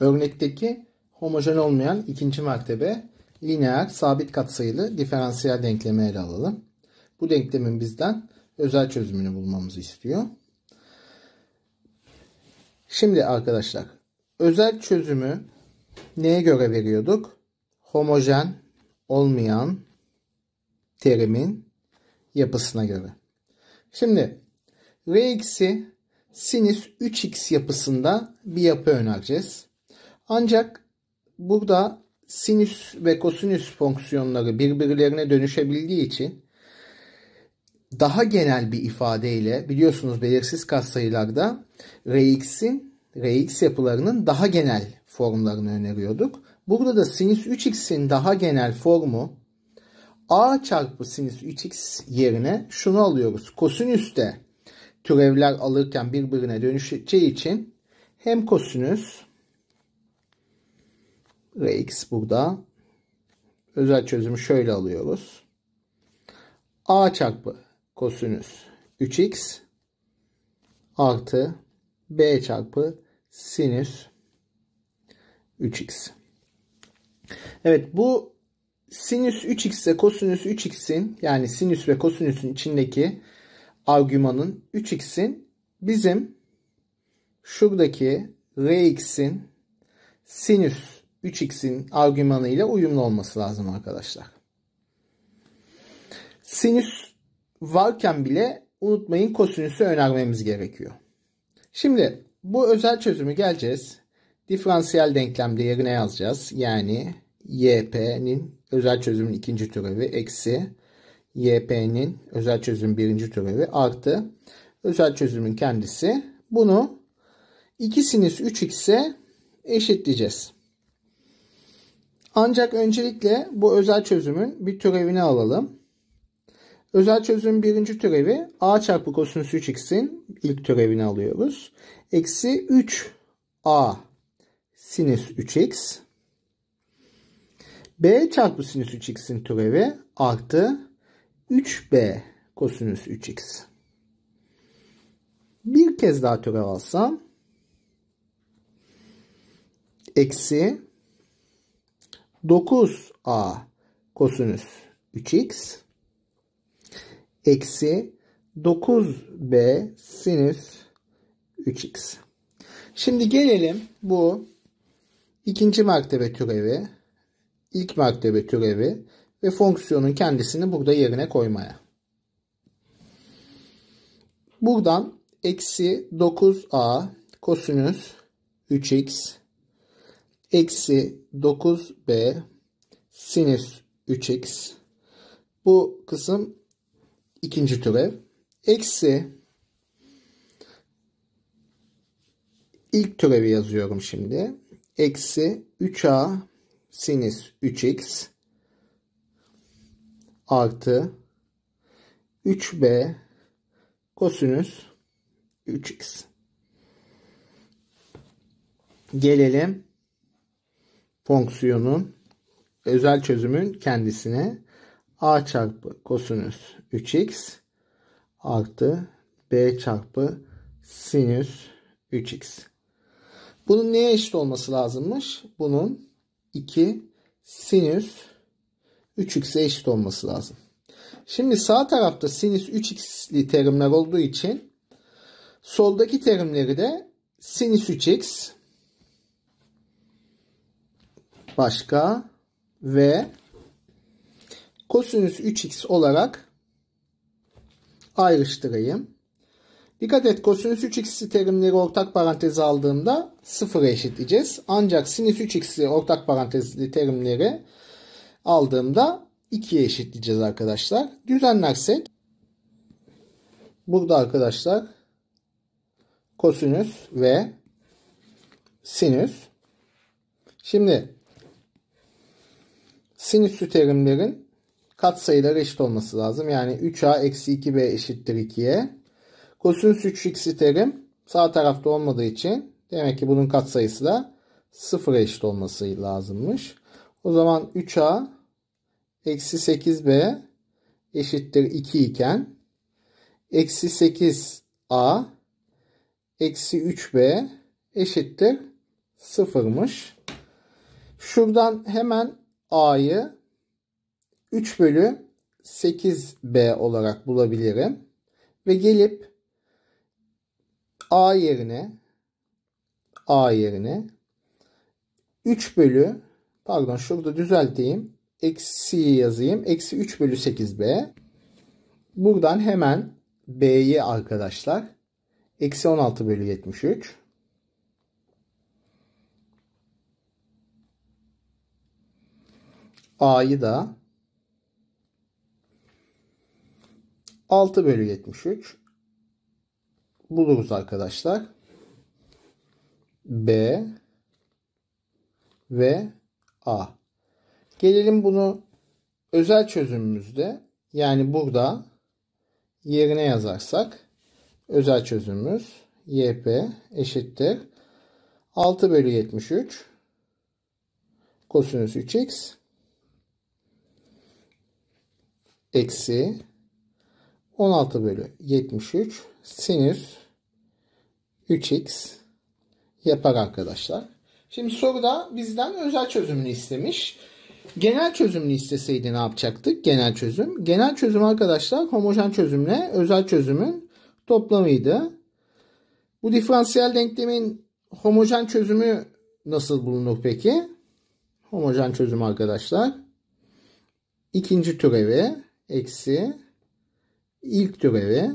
Örnekteki homojen olmayan ikinci mertebe lineer sabit katsayılı diferansiyel denklemi ele alalım. Bu denklemin bizden özel çözümünü bulmamızı istiyor. Şimdi arkadaşlar özel çözümü neye göre veriyorduk? Homojen olmayan terimin yapısına göre. Şimdi Rx'i sinüs 3x yapısında bir yapı önereceğiz. Ancak burada sinüs ve kosinüs fonksiyonları birbirlerine dönüşebildiği için daha genel bir ifadeyle biliyorsunuz belirsiz katsayılarda Rx'in Rx yapılarının daha genel formlarını öneriyorduk. Burada da sinüs 3x'in daha genel formu a çarpı sinüs 3x yerine şunu alıyoruz. Kosinüs de türevler alırken birbirine dönüşeceği için hem kosinüs Rx burada. Özel çözümü şöyle alıyoruz. a çarpı kosinüs 3x artı b çarpı sinüs 3x. Evet bu sinüs 3x ile kosinüs 3x'in yani sinüs ve kosinüsün içindeki argümanın 3x'in bizim şuradaki rx'in sinüs 3x'in argümanı ile uyumlu olması lazım arkadaşlar. Sinüs varken bile unutmayın kosinüsü önermemiz gerekiyor. Şimdi bu özel çözümü geleceğiz. Diferansiyel denklemde yerine yazacağız. Yani yp'nin özel çözümün ikinci türevi eksi yp'nin özel çözüm birinci türevi artı özel çözümün kendisi. Bunu 2 sinüs 3x'e eşitleyeceğiz. Ancak öncelikle bu özel çözümün bir türevini alalım. Özel çözümün birinci türevi a çarpı kosinüs 3x'in ilk türevini alıyoruz. Eksi 3a sinüs 3x. b çarpı sinüs 3x'in türevi artı 3b kosinüs 3x. Bir kez daha türev alsam. Eksi 9a kosinüs 3x eksi 9b sinüs 3x. Şimdi gelelim bu ikinci mertebe türevi, ilk mertebe türevi ve fonksiyonun kendisini burada yerine koymaya. Buradan eksi 9a kosinüs 3x eksi 9b sinüs 3x bu kısım ikinci türev eksi ilk türevi yazıyorum şimdi eksi 3a sinüs 3x artı 3b kosinüs 3x. Gelelim fonksiyonun özel çözümün kendisine a çarpı kosinüs 3x artı b çarpı sinüs 3x. Bunun neye eşit olması lazımmış? Bunun 2 sinüs 3x'e eşit olması lazım. Şimdi sağ tarafta sinüs 3x'li terimler olduğu için soldaki terimleri de sinüs 3x başka ve kosinüs 3x olarak ayrıştırayım. Dikkat et kosinüs 3x terimleri ortak parantez aldığımda sıfıra eşitleyeceğiz. Ancak sinüs 3x ortak parantezli terimleri aldığımda 2'ye eşitleyeceğiz arkadaşlar. Düzenlersek burada arkadaşlar kosinüs ve sinüs. Şimdi Sinüs terimlerin katsayıları eşit olması lazım. Yani 3a eksi 2b eşittir 2'ye. Kosinüs 3x terim sağ tarafta olmadığı için demek ki bunun katsayısı da 0 eşit olması lazımmış. O zaman 3a eksi 8b eşittir 2 iken eksi 8a eksi 3b eşittir 0'mış. Şuradan hemen A'yı 3 bölü 8B olarak bulabilirim. Ve gelip A yerine A yerine 3 bölü pardon şurada düzelteyim. Eksi yazayım. Eksi 3 bölü 8B. Buradan hemen B'yi arkadaşlar. Eksi 16 bölü 73. A'yı da 6 bölü 73 buluruz arkadaşlar. B ve A. Gelelim bunu özel çözümümüzde yani burada yerine yazarsak özel çözümümüz YP eşittir 6 bölü 73 kosinüs 3x eksi 16 bölü 73 sinüs 3x yapar arkadaşlar. Şimdi soruda bizden özel çözümünü istemiş. Genel çözümünü isteseydi ne yapacaktık? Genel çözüm. Genel çözüm arkadaşlar homojen çözümle özel çözümün toplamıydı. Bu diferansiyel denklemin homojen çözümü nasıl bulunur peki? Homojen çözüm arkadaşlar. İkinci türevi eksi ilk türevi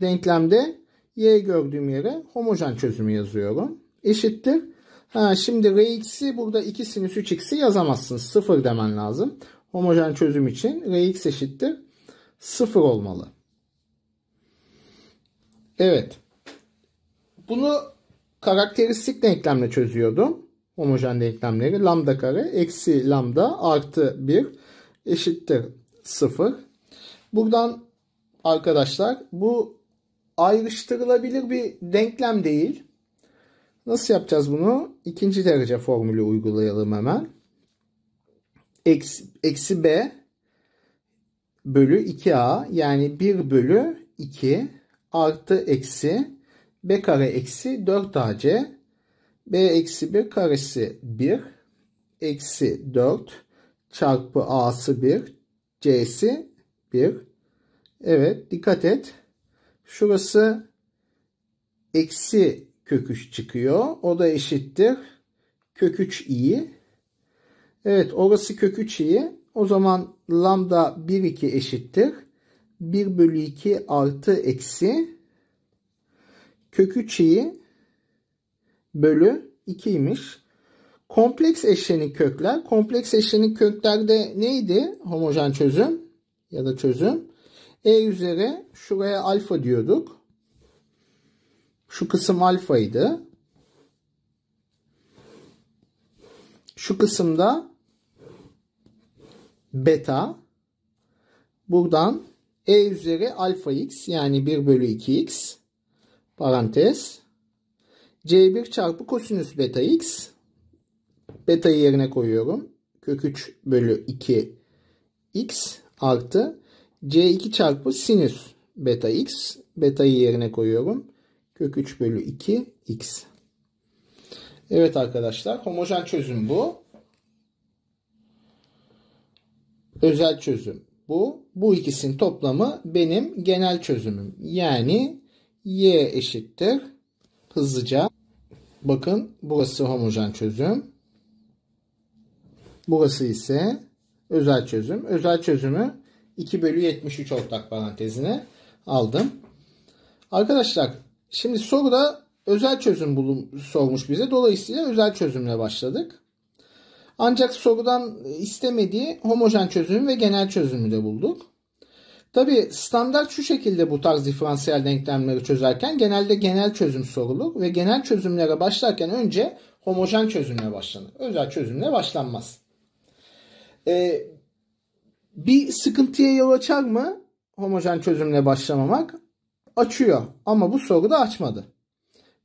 denklemde y gördüğüm yere homojen çözümü yazıyorum. Eşittir. Ha, şimdi rx'i burada 2 sinüs 3x'i yazamazsın. 0 demen lazım. Homojen çözüm için rx eşittir. 0 olmalı. Evet. Bunu karakteristik denklemle çözüyordum. Homojen denklemleri. Lambda kare eksi lambda artı 1 eşittir. 0. Buradan arkadaşlar bu ayrıştırılabilir bir denklem değil. Nasıl yapacağız bunu? İkinci derece formülü uygulayalım hemen. Eksi, eksi b bölü 2a yani 1 bölü 2 artı eksi b kare eksi 4ac b eksi 1 karesi 1 eksi 4 çarpı a'sı 1 C'si 1. Evet dikkat et. Şurası eksi kök 3 çıkıyor. O da eşittir. Kök 3 i. Evet orası kök 3 i. O zaman lambda 1 2 eşittir. 1 bölü 2 artı eksi kök 3 i bölü 2'ymiş. Kompleks eşlenik kökler. Kompleks eşlenik köklerde neydi homojen çözüm ya da çözüm? E üzeri şuraya alfa diyorduk. Şu kısım alfaydı. Şu kısımda beta. Buradan e üzeri alfa x yani 1 bölü 2x parantez c1 çarpı kosinüs beta x beta'yı yerine koyuyorum. Kök 3 bölü 2 x artı c2 çarpı sinüs beta x. Beta'yı yerine koyuyorum. Kök 3 bölü 2 x. Evet arkadaşlar homojen çözüm bu. Özel çözüm bu. Bu ikisinin toplamı benim genel çözümüm. Yani y eşittir. Hızlıca bakın burası homojen çözüm. Burası ise özel çözüm. Özel çözümü 2 bölü 73 ortak parantezine aldım. Arkadaşlar şimdi soru da özel çözüm bulun, sormuş bize. Dolayısıyla özel çözümle başladık. Ancak sorudan istemediği homojen çözümü ve genel çözümü de bulduk. Tabi standart şu şekilde bu tarz diferansiyel denklemleri çözerken genelde genel çözüm sorulur ve genel çözümlere başlarken önce homojen çözümle başlanır. Özel çözümle başlanmaz e, bir sıkıntıya yol açar mı homojen çözümle başlamamak? Açıyor ama bu soruda açmadı.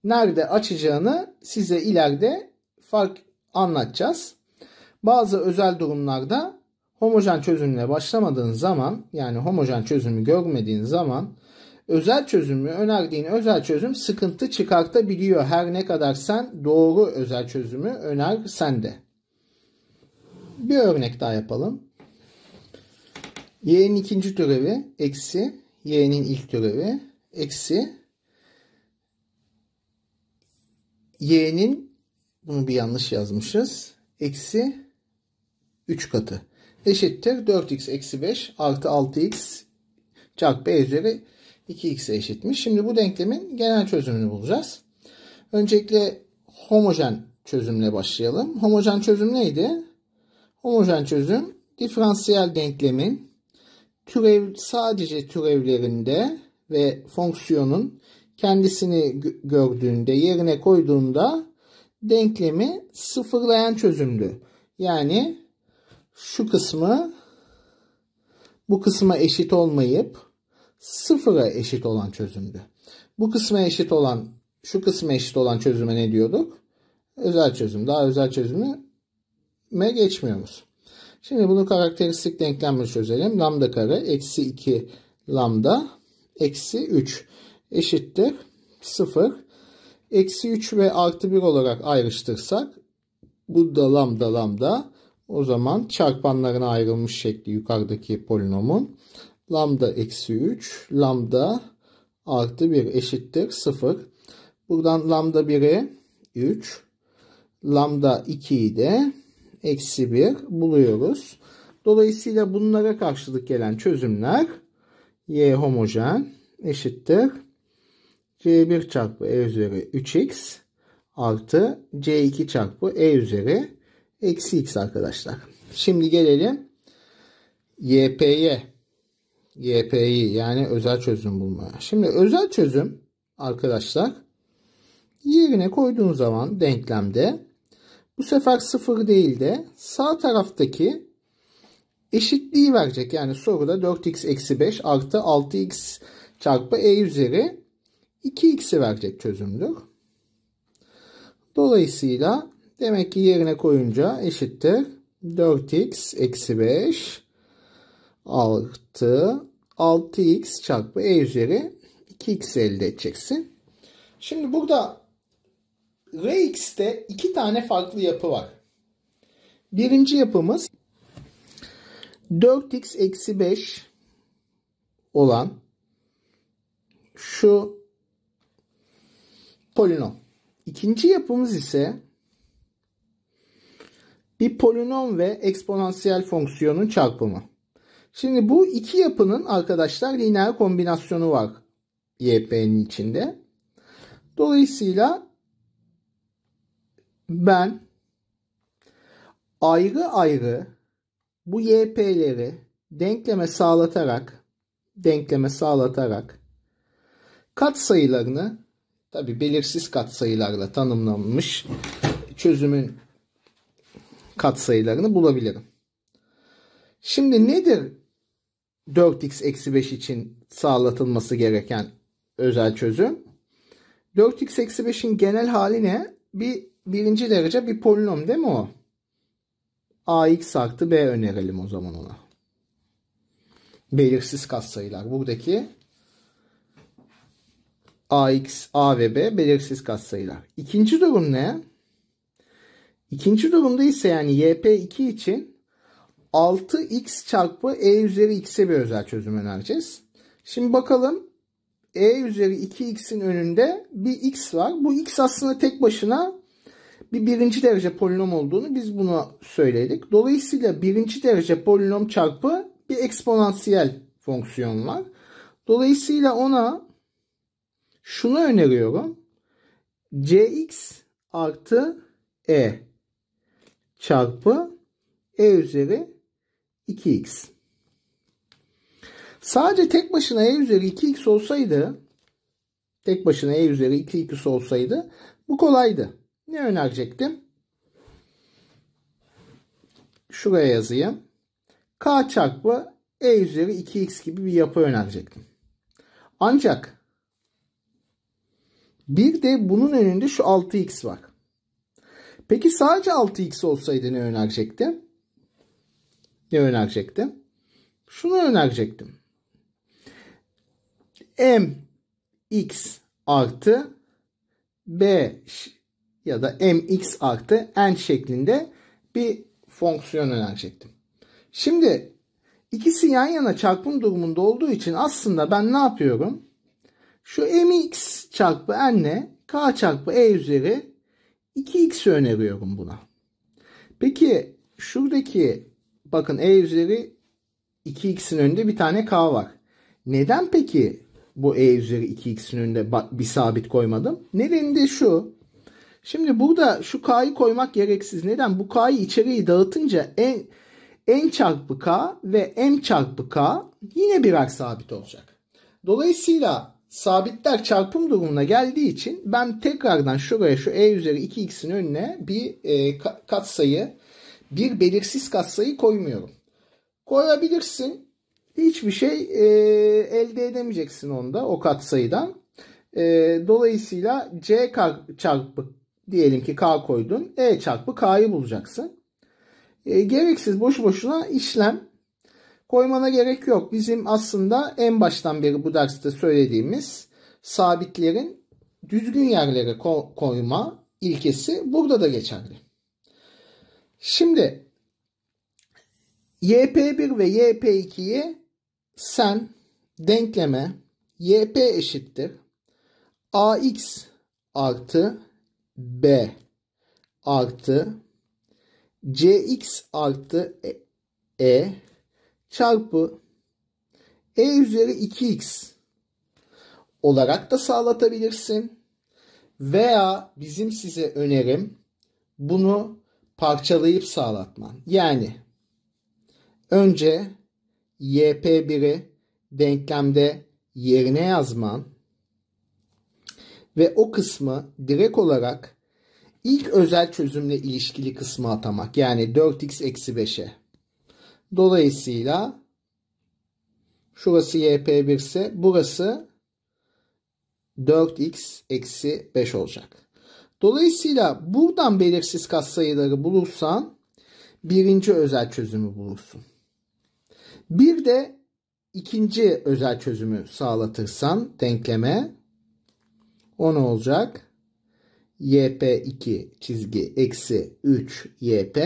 Nerede açacağını size ileride fark anlatacağız. Bazı özel durumlarda homojen çözümle başlamadığın zaman yani homojen çözümü görmediğin zaman özel çözümü önerdiğin özel çözüm sıkıntı çıkartabiliyor her ne kadar sen doğru özel çözümü önersen de. Bir örnek daha yapalım. Y'nin ikinci türevi eksi Y'nin ilk türevi eksi Y'nin bunu bir yanlış yazmışız. Eksi 3 katı eşittir 4x eksi 5 artı 6x çarpı b üzeri 2x'e eşitmiş. Şimdi bu denklemin genel çözümünü bulacağız. Öncelikle homojen çözümle başlayalım. Homojen çözüm neydi? Homojen çözüm diferansiyel denklemin türev sadece türevlerinde ve fonksiyonun kendisini gördüğünde yerine koyduğunda denklemi sıfırlayan çözümdü. Yani şu kısmı bu kısma eşit olmayıp sıfıra eşit olan çözümdü. Bu kısma eşit olan şu kısma eşit olan çözüme ne diyorduk? Özel çözüm. Daha özel çözümü me geçmiyoruz. Şimdi bunu karakteristik denklemle çözelim. Lambda kare eksi 2 lambda eksi 3 eşittir 0. Eksi 3 ve artı 1 olarak ayrıştırsak bu da lambda lambda o zaman çarpanlarına ayrılmış şekli yukarıdaki polinomun lambda eksi 3 lambda artı 1 eşittir 0. Buradan lambda 1'e 3 lambda 2'yi de eksi 1 buluyoruz. Dolayısıyla bunlara karşılık gelen çözümler y homojen eşittir c1 çarpı e üzeri 3x artı c2 çarpı e üzeri eksi x arkadaşlar. Şimdi gelelim yp'ye. yp'yi yani özel çözüm bulmaya. Şimdi özel çözüm arkadaşlar yerine koyduğun zaman denklemde bu sefer 0 değil de sağ taraftaki eşitliği verecek. Yani soruda 4x eksi 5 artı 6x çarpı e üzeri 2x'i verecek çözümdür. Dolayısıyla demek ki yerine koyunca eşittir. 4x eksi 5 artı 6x çarpı e üzeri 2x elde edeceksin. Şimdi burada Rx'te iki tane farklı yapı var. Birinci yapımız 4x-5 olan şu polinom. İkinci yapımız ise bir polinom ve eksponansiyel fonksiyonun çarpımı. Şimdi bu iki yapının arkadaşlar lineer kombinasyonu var yp'nin içinde. Dolayısıyla ben ayrı ayrı bu yp'leri denkleme sağlatarak denkleme sağlatarak katsayılarını tabi belirsiz katsayılarla tanımlanmış çözümün katsayılarını bulabilirim. Şimdi nedir 4x eksi 5 için sağlatılması gereken özel çözüm? 4x eksi 5'in genel hali ne? Bir birinci derece bir polinom değil mi o? ax artı b önerelim o zaman ona. Belirsiz katsayılar. Buradaki ax, a ve b belirsiz katsayılar. İkinci durum ne? İkinci durumda ise yani yp2 için 6x çarpı e üzeri x'e bir özel çözüm önereceğiz. Şimdi bakalım e üzeri 2x'in önünde bir x var. Bu x aslında tek başına bir birinci derece polinom olduğunu biz buna söyledik. Dolayısıyla birinci derece polinom çarpı bir eksponansiyel fonksiyon var. Dolayısıyla ona şunu öneriyorum. cx artı e çarpı e üzeri 2x. Sadece tek başına e üzeri 2x olsaydı tek başına e üzeri 2x olsaydı bu kolaydı. Ne önerecektim? Şuraya yazayım. K çarpı E üzeri 2x gibi bir yapı önerecektim. Ancak bir de bunun önünde şu 6x var. Peki sadece 6x olsaydı ne önerecektim? Ne önerecektim? Şunu önerecektim. M x artı B ya da mx artı n şeklinde bir fonksiyon önerecektim. Şimdi ikisi yan yana çarpım durumunda olduğu için aslında ben ne yapıyorum? Şu mx çarpı n'le k çarpı e üzeri 2x öneriyorum buna. Peki şuradaki bakın e üzeri 2x'in önünde bir tane k var. Neden peki bu e üzeri 2x'in önünde bir sabit koymadım? Nedeni de şu. Şimdi burada şu K'yı koymak gereksiz. Neden? Bu K'yı içeriği dağıtınca en n çarpı k ve m çarpı k yine birer sabit olacak. Dolayısıyla sabitler çarpım durumuna geldiği için ben tekrardan şuraya şu e üzeri 2x'in önüne bir e, katsayı bir belirsiz katsayı koymuyorum. Koyabilirsin. Hiçbir şey e, elde edemeyeceksin onda o katsayıdan. E, dolayısıyla c çarpı diyelim ki k koydun. E çarpı k'yı bulacaksın. E, gereksiz boş boşuna işlem koymana gerek yok. Bizim aslında en baştan beri bu derste söylediğimiz sabitlerin düzgün yerlere ko koyma ilkesi burada da geçerli. Şimdi YP1 ve YP2'yi sen denkleme YP eşittir AX artı b artı cx artı e, e çarpı e üzeri 2x olarak da sağlatabilirsin. Veya bizim size önerim bunu parçalayıp sağlatman. Yani önce yp1'i denklemde yerine yazman ve o kısmı direkt olarak ilk özel çözümle ilişkili kısmı atamak. Yani 4x eksi 5'e. Dolayısıyla şurası yp1 ise burası 4x eksi 5 olacak. Dolayısıyla buradan belirsiz katsayıları bulursan birinci özel çözümü bulursun. Bir de ikinci özel çözümü sağlatırsan denkleme 10 olacak. YP2 çizgi eksi 3 YP.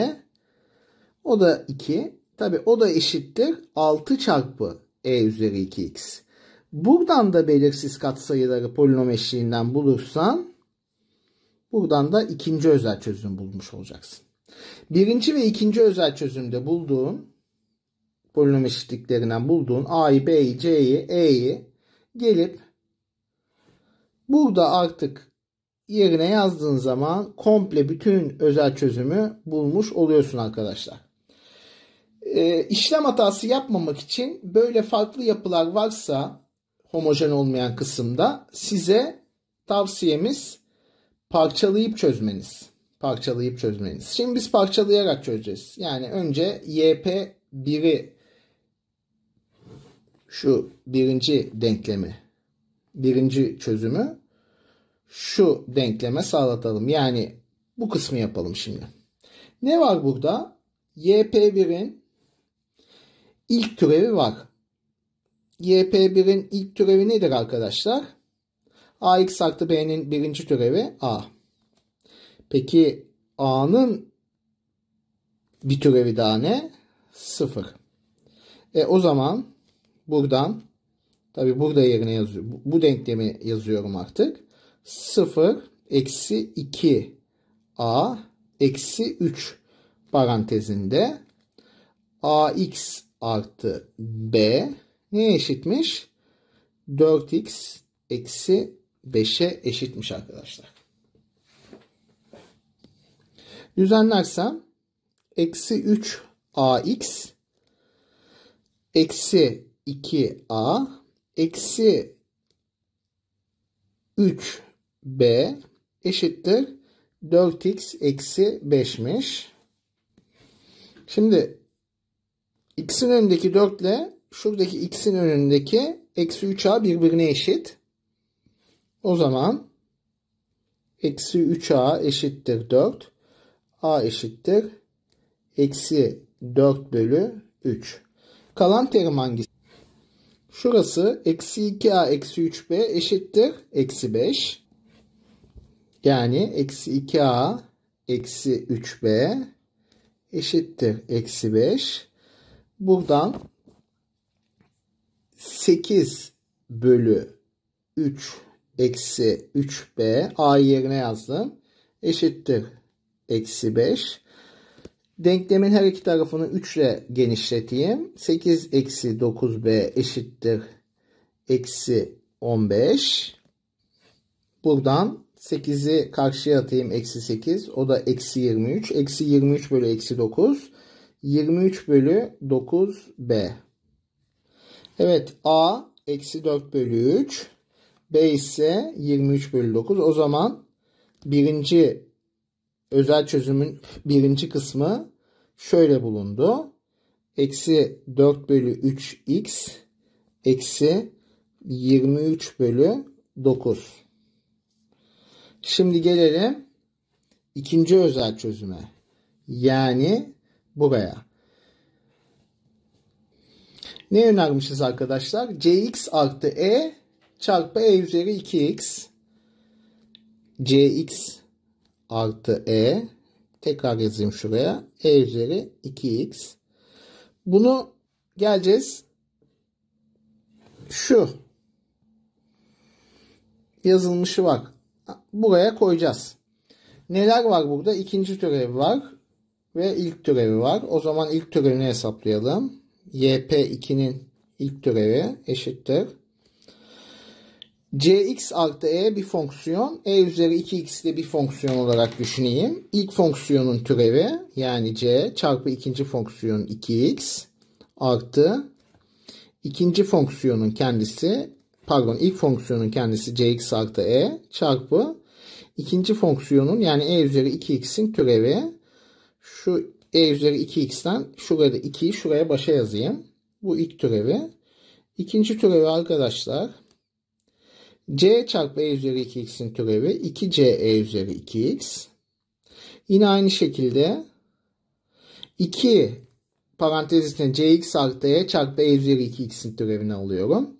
O da 2. Tabi o da eşittir 6 çarpı E üzeri 2X. Buradan da belirsiz katsayıları polinom eşliğinden bulursan buradan da ikinci özel çözüm bulmuş olacaksın. Birinci ve ikinci özel çözümde bulduğun polinom eşitliklerinden bulduğun A'yı, B'yi, C'yi, E'yi gelip Burada artık yerine yazdığın zaman komple bütün özel çözümü bulmuş oluyorsun arkadaşlar. Ee, işlem hatası yapmamak için böyle farklı yapılar varsa homojen olmayan kısımda size tavsiyemiz parçalayıp çözmeniz. Parçalayıp çözmeniz. Şimdi biz parçalayarak çözeceğiz. Yani önce YP1'i şu birinci denklemi birinci çözümü şu denkleme sağlatalım. Yani bu kısmı yapalım şimdi. Ne var burada? YP1'in ilk türevi var. YP1'in ilk türevi nedir arkadaşlar? AX artı B'nin birinci türevi A. Peki A'nın bir türevi daha ne? sıfır E o zaman buradan Tabi burada yerine yazıyorum. Bu denklemi yazıyorum artık. 0 eksi 2 a eksi 3 parantezinde ax artı b neye eşitmiş? 4x eksi 5'e eşitmiş arkadaşlar. Düzenlersem eksi 3 ax eksi 2a eksi 3b eşittir 4x eksi 5'miş. Şimdi x'in önündeki 4 ile şuradaki x'in önündeki eksi 3a birbirine eşit. O zaman eksi 3a eşittir 4. a eşittir eksi 4 bölü 3. Kalan terim hangisi? Şurası eksi 2a eksi 3b eşittir eksi 5. Yani eksi 2a eksi 3b eşittir eksi 5. Buradan 8 bölü 3 eksi 3b a yerine yazdım. Eşittir eksi 5. Denklemin her iki tarafını 3 ile genişleteyim. 8 eksi 9b eşittir eksi 15. Buradan 8'i karşıya atayım eksi 8. O da eksi 23. Eksi 23 bölü eksi 9. 23 bölü 9b. Evet a eksi 4 bölü 3. B ise 23 bölü 9. O zaman birinci özel çözümün birinci kısmı şöyle bulundu. Eksi 4 bölü 3x eksi 23 bölü 9. Şimdi gelelim ikinci özel çözüme. Yani buraya. Ne önermişiz arkadaşlar? cx artı e çarpı e üzeri 2x. cx artı e tekrar yazayım şuraya e üzeri 2x bunu geleceğiz şu yazılmışı bak Buraya koyacağız. Neler var burada? İkinci türevi var ve ilk türevi var. O zaman ilk türevini hesaplayalım. yp2'nin ilk türevi eşittir cx artı e bir fonksiyon. e üzeri 2x de bir fonksiyon olarak düşüneyim. İlk fonksiyonun türevi yani c çarpı ikinci fonksiyon 2x artı ikinci fonksiyonun kendisi pardon ilk fonksiyonun kendisi cx artı e çarpı ikinci fonksiyonun yani e üzeri 2x'in türevi şu e üzeri 2x'ten şurada 2'yi şuraya başa yazayım. Bu ilk türevi. İkinci türevi arkadaşlar c çarpı e üzeri 2x'in türevi 2 c e üzeri 2x. Yine aynı şekilde 2 parantez içinde cx artı e çarpı e üzeri 2x'in türevini alıyorum.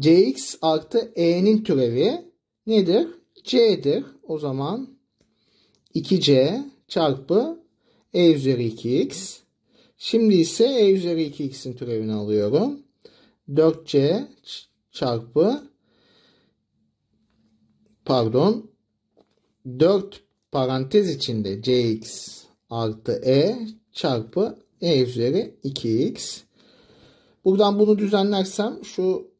cx artı e'nin türevi nedir? c'dir. O zaman 2c çarpı e üzeri 2x. Şimdi ise e üzeri 2x'in türevini alıyorum. 4c çarpı pardon 4 parantez içinde cx artı e çarpı e üzeri 2x. Buradan bunu düzenlersem şu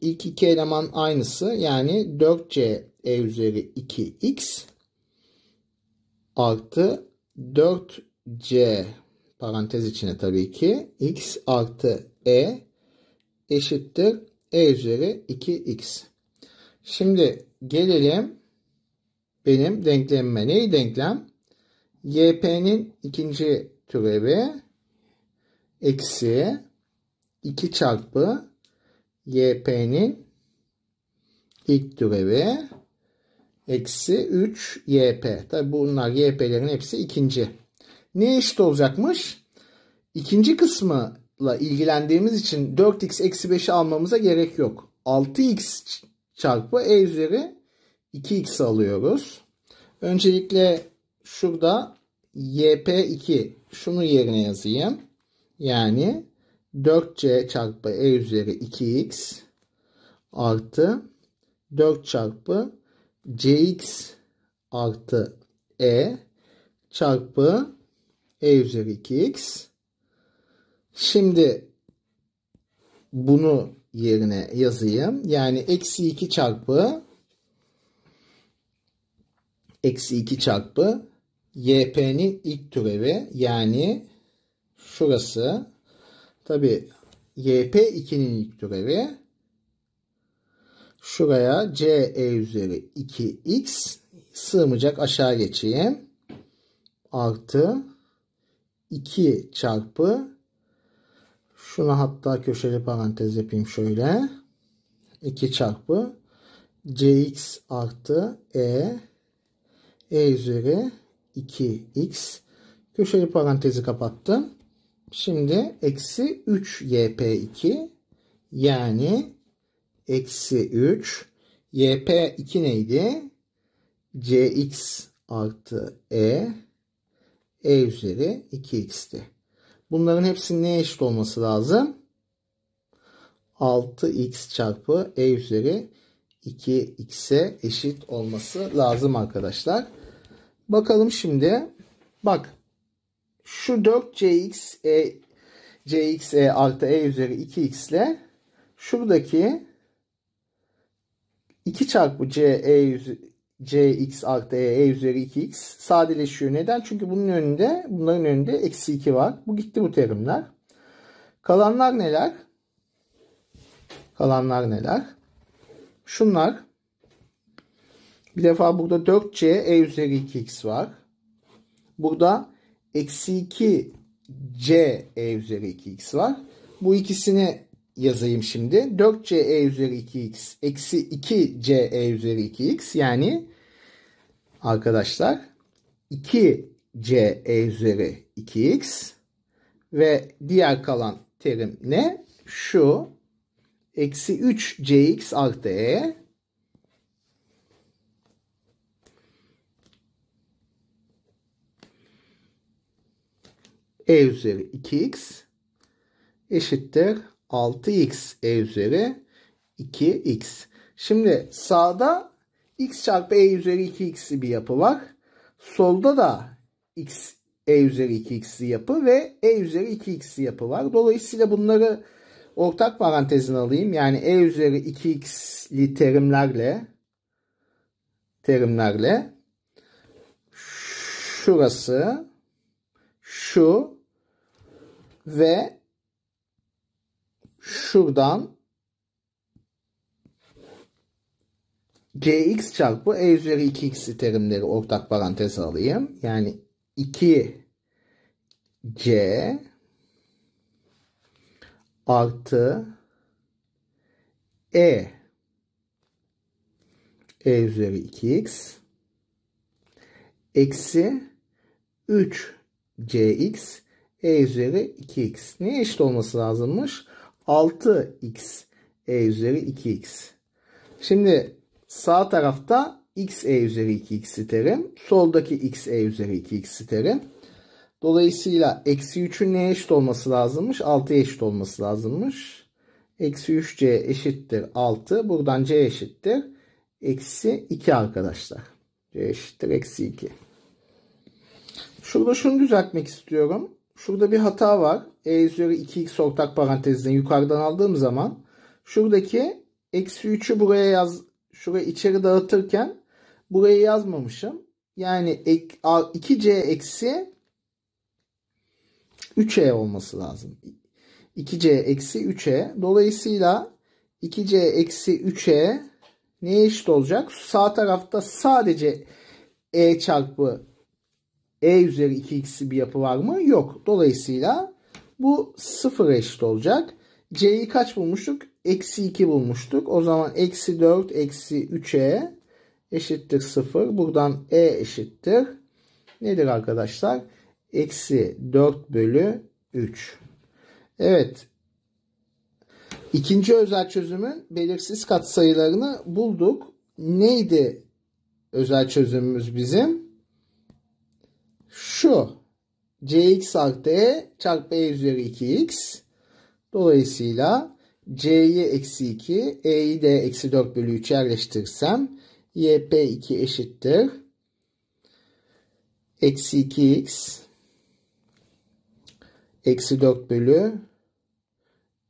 ilk iki eleman aynısı. Yani 4c e üzeri 2x artı 4c parantez içine tabii ki x artı e eşittir e üzeri 2x. Şimdi gelelim benim denklemime. Neyi denklem? yp'nin ikinci türevi eksi 2 çarpı yp'nin ilk türevi eksi 3 yp. Tabi bunlar yp'lerin hepsi ikinci. Ne eşit olacakmış? İkinci kısmıyla ilgilendiğimiz için 4x eksi 5'i almamıza gerek yok. 6x çarpı e üzeri 2x alıyoruz. Öncelikle şurada yp2 şunu yerine yazayım. Yani 4c çarpı e üzeri 2x artı 4 çarpı cx artı e çarpı e üzeri 2x. Şimdi bunu yerine yazayım. Yani eksi 2 çarpı eksi 2 çarpı yp'nin ilk türevi yani şurası tabi yp 2'nin ilk türevi şuraya ce üzeri 2x sığmayacak aşağı geçeyim artı 2 çarpı Şuna hatta köşeli parantez yapayım şöyle. 2 çarpı cx artı e e üzeri 2x köşeli parantezi kapattım. Şimdi eksi 3 yp2 yani eksi 3 yp2 neydi? cx artı e e üzeri 2x'ti. Bunların hepsinin neye eşit olması lazım? 6x çarpı e üzeri 2x'e eşit olması lazım arkadaşlar. Bakalım şimdi. Bak. Şu 4cx e, cx e artı e üzeri 2x ile şuradaki 2 çarpı c e cx artı e, e üzeri 2x sadeleşiyor. Neden? Çünkü bunun önünde bunların önünde eksi 2 var. Bu gitti bu terimler. Kalanlar neler? Kalanlar neler? Şunlar. Bir defa burada 4c e üzeri 2x var. Burada eksi 2 c e üzeri 2x var. Bu ikisini yazayım şimdi. 4CE üzeri 2x eksi 2CE üzeri 2x yani arkadaşlar 2CE üzeri 2x ve diğer kalan terim ne? Şu eksi 3CX artı E E üzeri 2x eşittir 6x e üzeri 2x. Şimdi sağda x çarpı e üzeri 2x'li bir yapı var. Solda da x e üzeri 2x'li yapı ve e üzeri 2x'li yapı var. Dolayısıyla bunları ortak parantezine alayım. Yani e üzeri 2x'li terimlerle terimlerle şurası şu ve şuradan gx çarpı e üzeri 2x terimleri ortak parantez alayım. Yani 2 c artı e e üzeri 2x eksi 3 cx e üzeri 2x. Neye eşit olması lazımmış? 6x e üzeri 2x. Şimdi sağ tarafta x e üzeri 2 x terim. Soldaki x e üzeri 2 x terim. Dolayısıyla eksi 3'ün neye eşit olması lazımmış? 6'ya eşit olması lazımmış. Eksi 3c eşittir 6. Buradan c eşittir. Eksi 2 arkadaşlar. c eşittir eksi 2. Şurada şunu düzeltmek istiyorum. Şurada bir hata var. E üzeri 2x ortak parantezden yukarıdan aldığım zaman şuradaki eksi 3'ü buraya yaz şuraya içeri dağıtırken buraya yazmamışım. Yani 2c eksi 3e olması lazım. 2c eksi 3e. Dolayısıyla 2c eksi 3e neye eşit olacak? Sağ tarafta sadece e çarpı e üzeri 2 x bir yapı var mı? Yok. Dolayısıyla bu 0 eşit olacak. c'yi kaç bulmuştuk? Eksi 2 bulmuştuk. O zaman eksi 4 eksi 3e eşittir 0. Buradan e eşittir. Nedir arkadaşlar? Eksi 4 bölü 3. Evet. İkinci özel çözümün belirsiz katsayılarını bulduk. Neydi özel çözümümüz bizim? şu cx artı e çarpı e üzeri 2x. Dolayısıyla c'yi eksi 2, e'yi de eksi 4 bölü 3 yerleştirsem yp2 eşittir. Eksi 2x eksi 4 bölü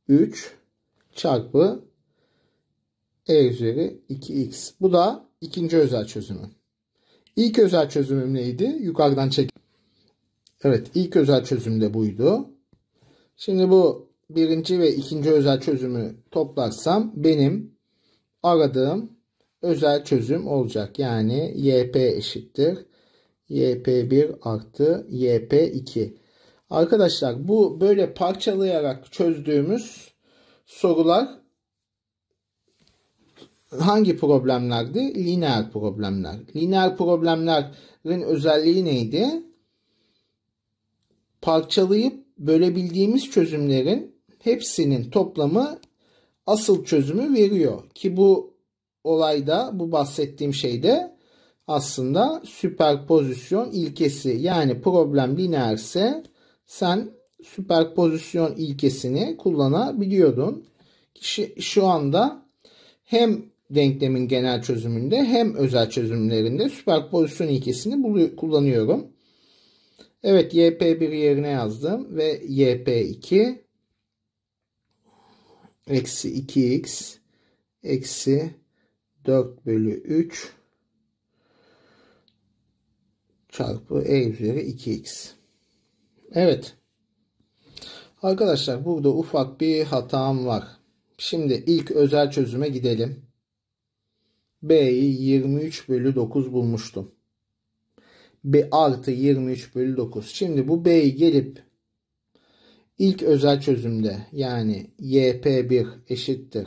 3 çarpı e üzeri 2x. Bu da ikinci özel çözümü. İlk özel çözümüm neydi? Yukarıdan çek Evet ilk özel çözüm de buydu. Şimdi bu birinci ve ikinci özel çözümü toplarsam benim aradığım özel çözüm olacak. Yani yp eşittir. yp1 artı yp2. Arkadaşlar bu böyle parçalayarak çözdüğümüz sorular hangi problemlerdi? Lineer problemler. Lineer problemlerin özelliği neydi? parçalayıp bölebildiğimiz çözümlerin hepsinin toplamı asıl çözümü veriyor. Ki bu olayda bu bahsettiğim şeyde aslında süperpozisyon ilkesi yani problem lineerse sen süperpozisyon ilkesini kullanabiliyordun. Şu anda hem denklemin genel çözümünde hem özel çözümlerinde süperpozisyon ilkesini kullanıyorum. Evet YP1 yerine yazdım ve YP2 eksi 2x eksi 4 bölü 3 çarpı e üzeri 2x. Evet. Arkadaşlar burada ufak bir hatam var. Şimdi ilk özel çözüme gidelim. B'yi 23 bölü 9 bulmuştum. B artı 23 bölü 9. Şimdi bu B'yi gelip ilk özel çözümde yani YP1 eşittir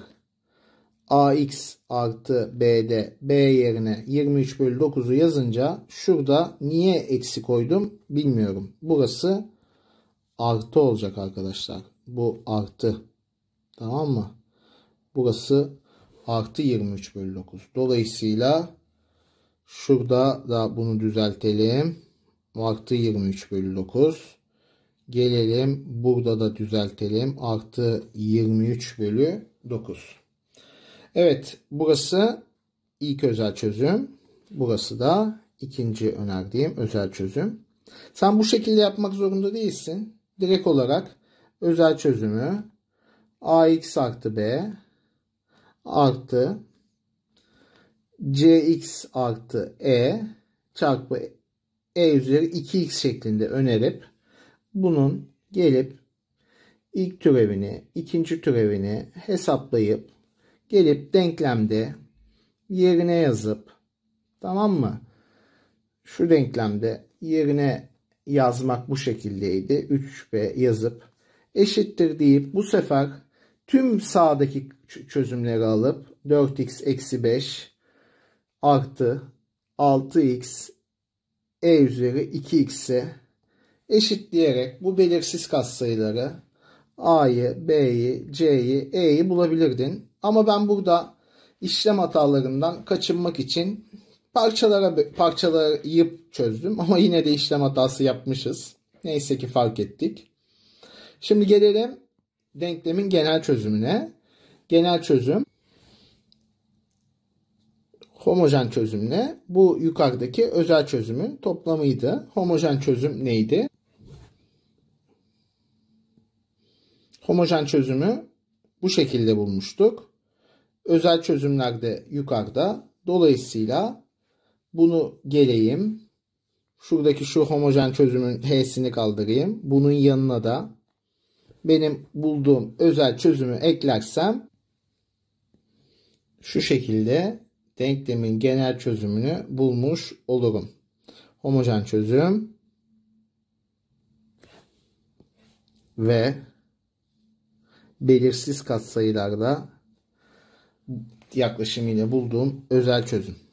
AX artı B'de B yerine 23 bölü 9'u yazınca şurada niye eksi koydum bilmiyorum. Burası artı olacak arkadaşlar. Bu artı. Tamam mı? Burası artı 23 bölü 9. Dolayısıyla Şurada da bunu düzeltelim. Artı 23 bölü 9. Gelelim burada da düzeltelim. Artı 23 bölü 9. Evet burası ilk özel çözüm. Burası da ikinci önerdiğim özel çözüm. Sen bu şekilde yapmak zorunda değilsin. Direkt olarak özel çözümü ax artı b artı Cx artı E çarpı E üzeri 2x şeklinde önerip bunun gelip ilk türevini, ikinci türevini hesaplayıp gelip denklemde yerine yazıp tamam mı? Şu denklemde yerine yazmak bu şekildeydi. 3 ve yazıp eşittir deyip bu sefer tüm sağdaki çözümleri alıp 4x eksi 5 artı 6x e üzeri 2x'e eşitleyerek bu belirsiz katsayıları a'yı, b'yi, c'yi, e'yi bulabilirdin. Ama ben burada işlem hatalarından kaçınmak için parçalara parçalayıp çözdüm ama yine de işlem hatası yapmışız. Neyse ki fark ettik. Şimdi gelelim denklemin genel çözümüne. Genel çözüm homojen çözümle bu yukarıdaki özel çözümün toplamıydı. Homojen çözüm neydi? Homojen çözümü bu şekilde bulmuştuk. Özel çözümler de yukarıda. Dolayısıyla bunu geleyim. Şuradaki şu homojen çözümün H'sini kaldırayım. Bunun yanına da benim bulduğum özel çözümü eklersem şu şekilde denklemin genel çözümünü bulmuş olurum. Homojen çözüm ve belirsiz katsayılarda yaklaşımıyla bulduğum özel çözüm.